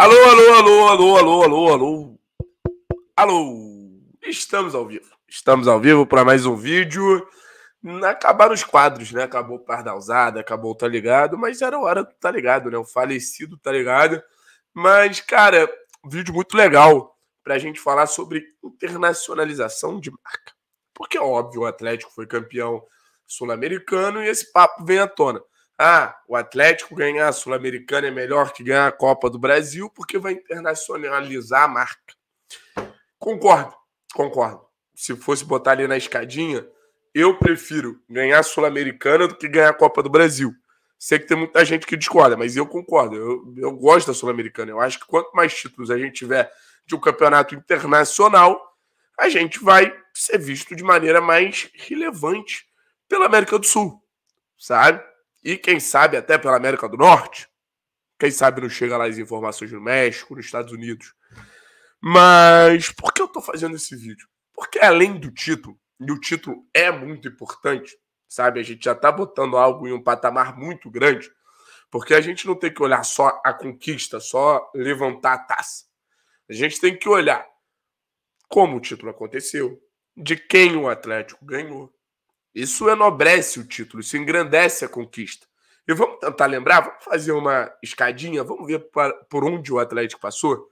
Alô, alô, alô, alô, alô, alô, alô. Alô. Estamos ao vivo. Estamos ao vivo para mais um vídeo. Acabaram os quadros, né? Acabou o usada acabou o Tá Ligado, mas era hora do Tá Ligado, né? O falecido Tá Ligado. Mas, cara, vídeo muito legal para a gente falar sobre internacionalização de marca. Porque, óbvio, o Atlético foi campeão sul-americano e esse papo vem à tona. Ah, o Atlético ganhar a Sul-Americana é melhor que ganhar a Copa do Brasil porque vai internacionalizar a marca. Concordo, concordo. Se fosse botar ali na escadinha, eu prefiro ganhar a Sul-Americana do que ganhar a Copa do Brasil. Sei que tem muita gente que discorda, mas eu concordo. Eu, eu gosto da Sul-Americana. Eu acho que quanto mais títulos a gente tiver de um campeonato internacional, a gente vai ser visto de maneira mais relevante pela América do Sul, sabe? e quem sabe até pela América do Norte. Quem sabe não chega lá as informações no México, nos Estados Unidos. Mas por que eu tô fazendo esse vídeo? Porque além do título, e o título é muito importante, sabe? A gente já tá botando algo em um patamar muito grande, porque a gente não tem que olhar só a conquista, só levantar a taça. A gente tem que olhar como o título aconteceu, de quem o Atlético ganhou, isso enobrece o título, isso engrandece a conquista. E vamos tentar lembrar, vamos fazer uma escadinha, vamos ver por onde o Atlético passou.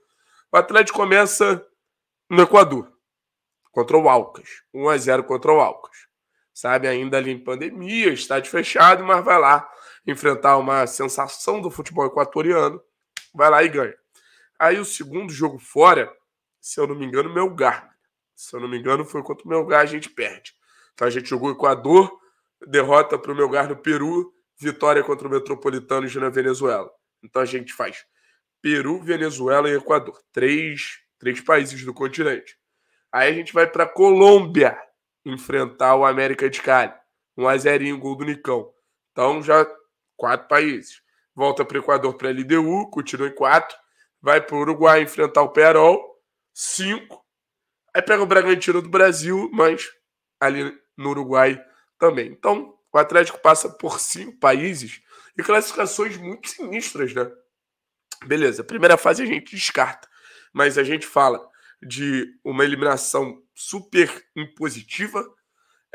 O Atlético começa no Equador, contra o Alcas. 1 a 0 contra o Alcas. Sabe, ainda ali em pandemia, estádio fechado, mas vai lá enfrentar uma sensação do futebol equatoriano, vai lá e ganha. Aí o segundo jogo fora, se eu não me engano, Melgar. Se eu não me engano, foi contra o Melgar, a gente perde. Então, a gente jogou Equador, derrota para o Melgar no Peru, vitória contra o Metropolitano e na Venezuela. Então a gente faz Peru, Venezuela e Equador. Três, três países do continente. Aí a gente vai para Colômbia enfrentar o América de Cali. um azerinho gol do Nicão. Então já quatro países. Volta para o Equador para a LDU, continua em quatro. Vai para o Uruguai enfrentar o Perol, cinco. Aí pega o Bragantino do Brasil, mas ali no Uruguai também. Então, o Atlético passa por cinco países e classificações muito sinistras, né? Beleza, primeira fase a gente descarta, mas a gente fala de uma eliminação super impositiva,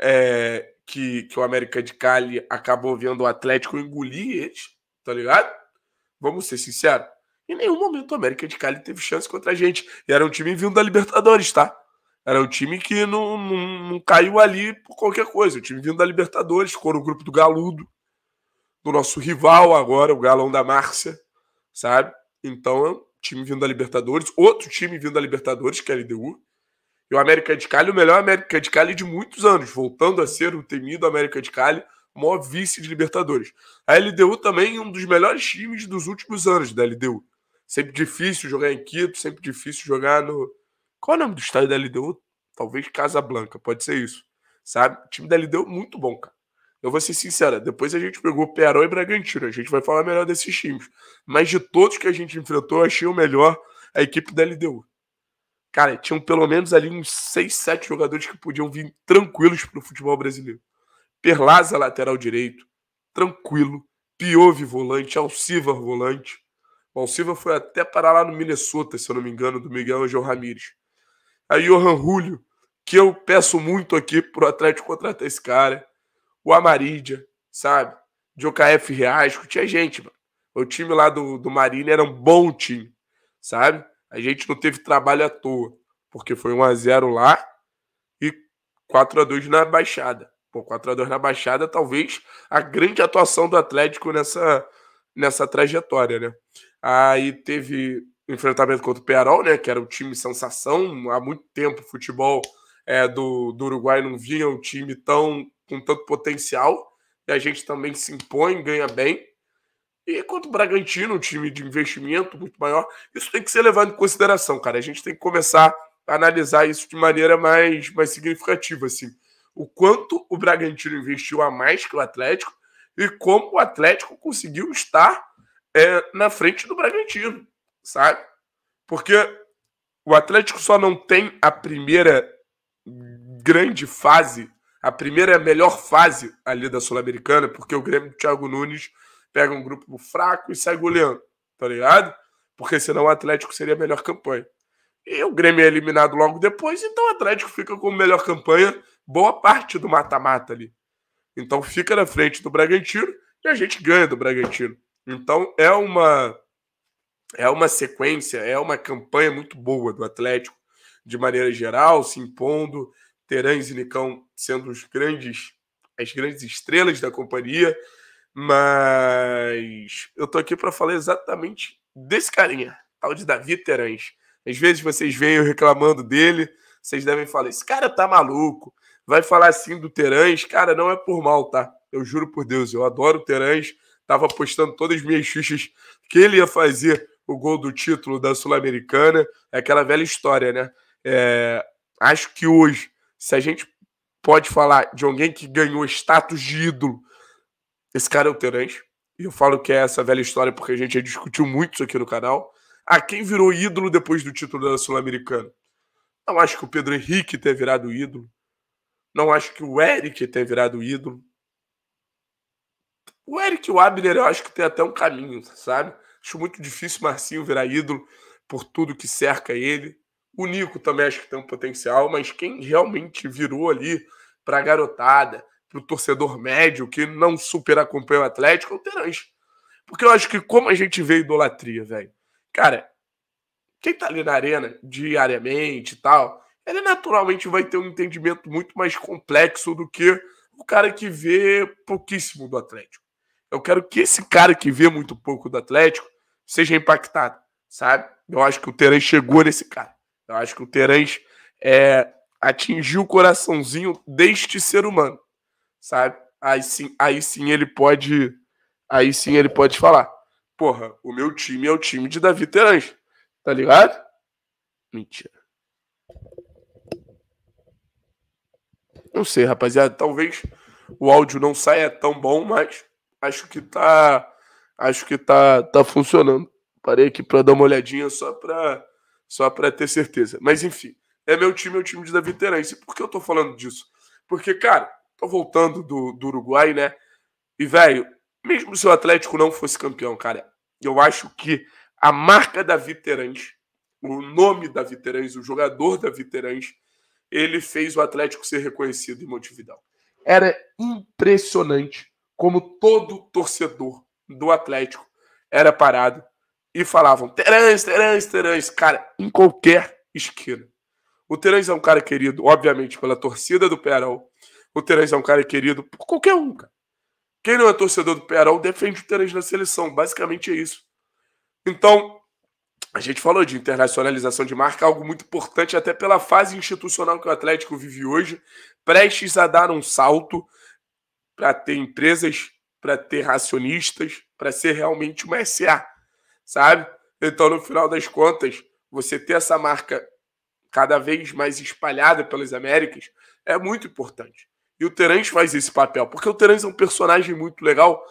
é, que, que o América de Cali acabou vendo o Atlético engolir eles, tá ligado? Vamos ser sinceros. Em nenhum momento o América de Cali teve chance contra a gente. E era um time vindo da Libertadores, tá? Era um time que não, não, não caiu ali por qualquer coisa. O time vindo da Libertadores, ficou no grupo do Galudo, do nosso rival agora, o Galão da Márcia, sabe? Então, é um time vindo da Libertadores, outro time vindo da Libertadores, que é a LDU. E o América de Cali, o melhor América de Cali de muitos anos, voltando a ser o temido América de Cali, o maior vice de Libertadores. A LDU também é um dos melhores times dos últimos anos da LDU. Sempre difícil jogar em Quito, sempre difícil jogar no, qual é o nome do estádio da LDU? Talvez Casablanca, pode ser isso. Sabe? O time da LDU é muito bom, cara. Eu vou ser sincero, depois a gente pegou Pearol e Bragantino, a gente vai falar melhor desses times. Mas de todos que a gente enfrentou, eu achei o melhor a equipe da LDU. Cara, tinham pelo menos ali uns 6, 7 jogadores que podiam vir tranquilos para o futebol brasileiro. Perlaza, lateral direito, tranquilo. Piove, volante. Alcivar, volante. O Alcivar foi até parar lá no Minnesota, se eu não me engano, do Miguel Angel Ramírez a Johan Julio, que eu peço muito aqui pro Atlético contratar esse cara, o Amarídia, sabe? JKF Riasco, tinha gente, mano. O time lá do, do Marília era um bom time, sabe? A gente não teve trabalho à toa, porque foi 1x0 lá e 4x2 na Baixada. Pô, 4x2 na Baixada, talvez a grande atuação do Atlético nessa, nessa trajetória, né? Aí teve enfrentamento contra o Pearol, né, que era o time sensação. Há muito tempo o futebol é, do, do Uruguai não vinha um time tão com tanto potencial. E a gente também se impõe, ganha bem. E quanto o Bragantino, um time de investimento muito maior, isso tem que ser levado em consideração, cara. A gente tem que começar a analisar isso de maneira mais, mais significativa, assim. O quanto o Bragantino investiu a mais que o Atlético e como o Atlético conseguiu estar é, na frente do Bragantino sabe? Porque o Atlético só não tem a primeira grande fase, a primeira melhor fase ali da Sul-Americana, porque o Grêmio do Thiago Nunes pega um grupo fraco e sai goleando, tá ligado? Porque senão o Atlético seria a melhor campanha. E o Grêmio é eliminado logo depois, então o Atlético fica com a melhor campanha boa parte do mata-mata ali. Então fica na frente do Bragantino e a gente ganha do Bragantino. Então é uma é uma sequência, é uma campanha muito boa do Atlético, de maneira geral, se impondo, Terãs e Nicão sendo os grandes, as grandes estrelas da companhia, mas eu tô aqui para falar exatamente desse carinha, tal de Davi Terãs. Às vezes vocês veem eu reclamando dele, vocês devem falar, esse cara tá maluco, vai falar assim do Terãs, cara, não é por mal, tá? Eu juro por Deus, eu adoro o Terães, tava postando todas as minhas fichas que ele ia fazer o gol do título da Sul-Americana. É aquela velha história, né? É, acho que hoje, se a gente pode falar de alguém que ganhou status de ídolo, esse cara é o Terence. E eu falo que é essa velha história porque a gente já discutiu muito isso aqui no canal. A ah, quem virou ídolo depois do título da Sul-Americana? Não acho que o Pedro Henrique tenha virado ídolo. Não acho que o Eric tenha virado ídolo. O Eric Wabner, eu acho que tem até um caminho, sabe? Acho muito difícil o Marcinho virar ídolo por tudo que cerca ele. O Nico também acho que tem um potencial, mas quem realmente virou ali para a garotada, para o torcedor médio que não super acompanha o Atlético, é o Terence, Porque eu acho que como a gente vê a idolatria, velho. Cara, quem tá ali na arena diariamente e tal, ele naturalmente vai ter um entendimento muito mais complexo do que o cara que vê pouquíssimo do Atlético. Eu quero que esse cara que vê muito pouco do Atlético seja impactado, sabe? Eu acho que o Terãs chegou nesse cara. Eu acho que o Terãs é, atingiu o coraçãozinho deste ser humano, sabe? Aí sim, aí sim ele pode, aí sim ele pode falar. Porra, o meu time é o time de Davi Terãs, tá ligado? Mentira. Não sei, rapaziada. Talvez o áudio não saia tão bom, mas acho que tá acho que tá, tá funcionando. Parei aqui para dar uma olhadinha só para só pra ter certeza. Mas enfim, é meu time, é o time da Viterense. Por que eu tô falando disso? Porque, cara, tô voltando do, do Uruguai, né? E, velho, mesmo se o Atlético não fosse campeão, cara, eu acho que a marca da Viterans, o nome da Viterans, o jogador da Viterans, ele fez o Atlético ser reconhecido em Montevidéu. Era impressionante como todo torcedor do Atlético era parado e falavam Terãs, Terãs, Terãs, cara, em qualquer esquina. O Terãs é um cara querido, obviamente, pela torcida do Perol. O Terãs é um cara querido por qualquer um, cara. Quem não é torcedor do Perol defende o Terãs na seleção, basicamente é isso. Então, a gente falou de internacionalização de marca, algo muito importante até pela fase institucional que o Atlético vive hoje, prestes a dar um salto para ter empresas para ter racionistas, para ser realmente uma SA, sabe? Então, no final das contas, você ter essa marca cada vez mais espalhada pelas Américas é muito importante. E o Terence faz esse papel, porque o Terence é um personagem muito legal,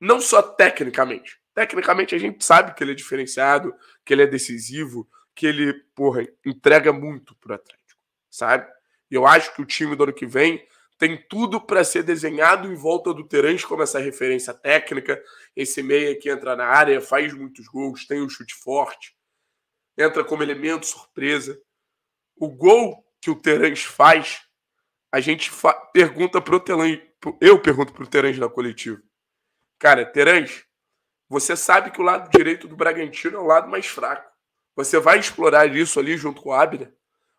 não só tecnicamente. Tecnicamente a gente sabe que ele é diferenciado, que ele é decisivo, que ele, porra, entrega muito pro Atlético, sabe? E eu acho que o time do ano que vem tem tudo para ser desenhado em volta do Terence como essa referência técnica, esse meia que entra na área, faz muitos gols, tem um chute forte, entra como elemento surpresa. O gol que o Terence faz, a gente fa pergunta pro Terence, eu pergunto pro Terence na coletiva. Cara, Terence, você sabe que o lado direito do Bragantino é o lado mais fraco. Você vai explorar isso ali junto com o Abner.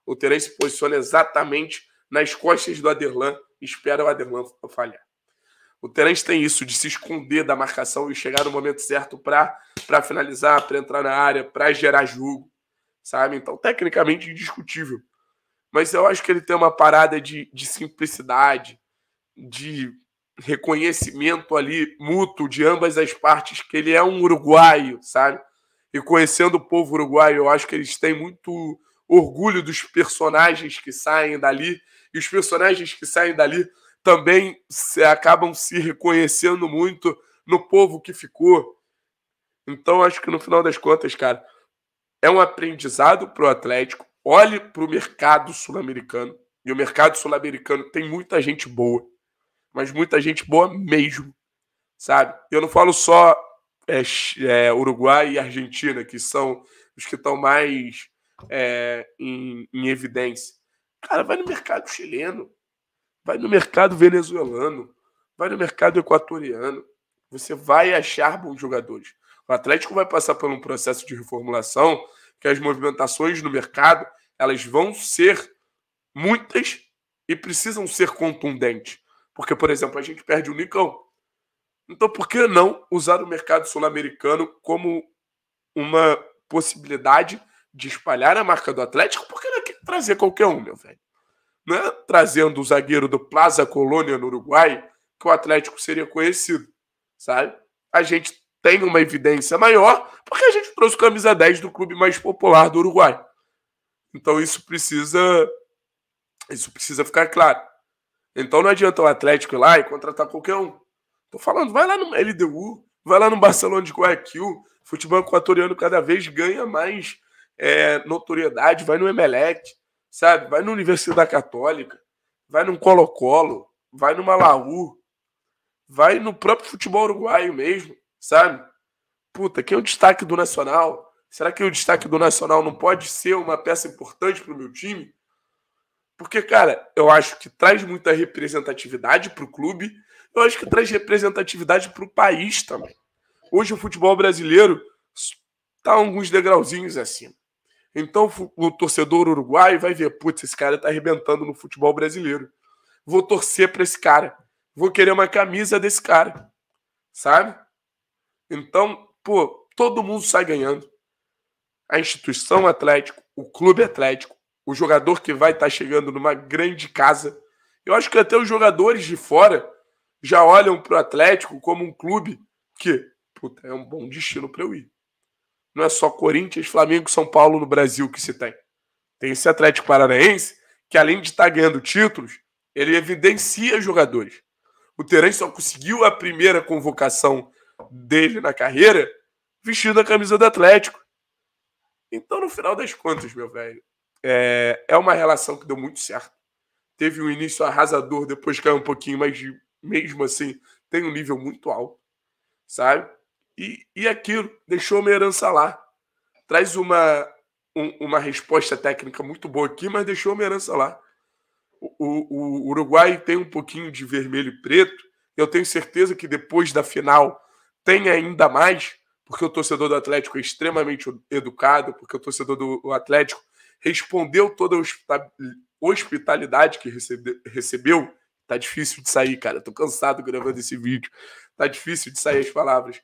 O Terence se posiciona exatamente nas costas do Aderlan espera o Aderlan falhar. O Terence tem isso de se esconder da marcação e chegar no momento certo para finalizar, para entrar na área, para gerar jogo, sabe? Então, tecnicamente indiscutível. Mas eu acho que ele tem uma parada de, de simplicidade, de reconhecimento ali mútuo de ambas as partes, que ele é um uruguaio, sabe? E conhecendo o povo uruguaio, eu acho que eles têm muito orgulho dos personagens que saem dali e os personagens que saem dali também se, acabam se reconhecendo muito no povo que ficou. Então, acho que no final das contas, cara, é um aprendizado para o Atlético. Olhe para o mercado sul-americano. E o mercado sul-americano tem muita gente boa, mas muita gente boa mesmo, sabe? Eu não falo só é, é, Uruguai e Argentina, que são os que estão mais é, em, em evidência. Cara, vai no mercado chileno, vai no mercado venezuelano, vai no mercado equatoriano. Você vai achar bons jogadores. O Atlético vai passar por um processo de reformulação, que as movimentações no mercado elas vão ser muitas e precisam ser contundentes. Porque, por exemplo, a gente perde o Nicão. Então, por que não usar o mercado sul-americano como uma possibilidade de espalhar a marca do Atlético? Porque na trazer qualquer um, meu velho. Né? Trazendo o zagueiro do Plaza Colônia no Uruguai, que o Atlético seria conhecido, sabe? A gente tem uma evidência maior porque a gente trouxe o camisa 10 do clube mais popular do Uruguai. Então isso precisa isso precisa ficar claro. Então não adianta o Atlético ir lá e contratar qualquer um. Tô falando, vai lá no LDU, vai lá no Barcelona de Guayaquil, futebol equatoriano cada vez ganha mais é, notoriedade, vai no Emelec, sabe? Vai na Universidade Católica, vai no Colo-Colo, vai no Malaú, vai no próprio futebol uruguaio mesmo, sabe? Puta, quem é o destaque do Nacional? Será que o destaque do Nacional não pode ser uma peça importante para o meu time? Porque, cara, eu acho que traz muita representatividade para o clube, eu acho que traz representatividade para o país também. Hoje o futebol brasileiro está alguns degrauzinhos acima. Então o torcedor uruguaio vai ver, putz, esse cara tá arrebentando no futebol brasileiro. Vou torcer para esse cara. Vou querer uma camisa desse cara. Sabe? Então, pô, todo mundo sai ganhando. A instituição Atlético, o clube Atlético, o jogador que vai estar tá chegando numa grande casa. Eu acho que até os jogadores de fora já olham pro Atlético como um clube que, puta, é um bom destino para eu ir não é só Corinthians, Flamengo e São Paulo no Brasil que se tem. Tem esse Atlético Paranaense que, além de estar tá ganhando títulos, ele evidencia jogadores. O Terence só conseguiu a primeira convocação dele na carreira vestindo a camisa do Atlético. Então, no final das contas, meu velho, é, é uma relação que deu muito certo. Teve um início arrasador, depois caiu um pouquinho, mas mesmo assim tem um nível muito alto, sabe? E, e aquilo deixou uma herança lá. Traz uma, um, uma resposta técnica muito boa aqui, mas deixou uma herança lá. O, o, o Uruguai tem um pouquinho de vermelho e preto. Eu tenho certeza que depois da final tem ainda mais, porque o torcedor do Atlético é extremamente educado, porque o torcedor do Atlético respondeu toda a hospitalidade que recebe, recebeu. Tá difícil de sair, cara. Tô cansado gravando esse vídeo. Tá difícil de sair as palavras.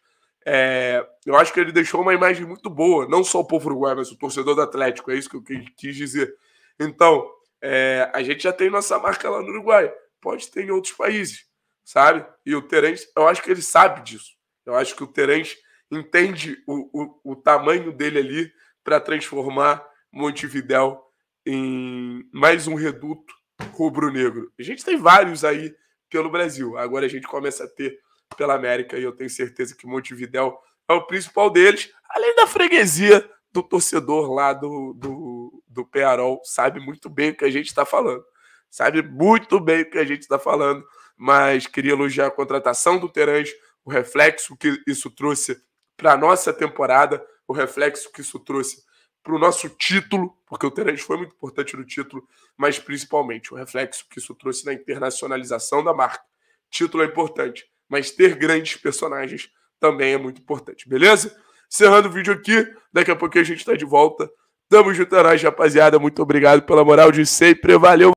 É, eu acho que ele deixou uma imagem muito boa, não só o povo uruguai, mas o torcedor do Atlético, é isso que eu quis dizer. Então, é, a gente já tem nossa marca lá no Uruguai, pode ter em outros países, sabe? E o Terence, eu acho que ele sabe disso. Eu acho que o Terence entende o, o, o tamanho dele ali para transformar Montevidéu em mais um reduto rubro-negro. A gente tem vários aí pelo Brasil. Agora a gente começa a ter pela América. E eu tenho certeza que Montevidéu é o principal deles, além da freguesia do torcedor lá do, do, do Pearol, sabe muito bem o que a gente está falando. Sabe muito bem o que a gente está falando, mas queria elogiar a contratação do Terãs, o reflexo que isso trouxe para a nossa temporada, o reflexo que isso trouxe para o nosso título, porque o Terence foi muito importante no título, mas principalmente o reflexo que isso trouxe na internacionalização da marca. Título é importante, mas ter grandes personagens também é muito importante, beleza? Encerrando o vídeo aqui, daqui a pouco a gente está de volta. Tamo junto, é rapaziada. Muito obrigado pela moral de sempre. Valeu!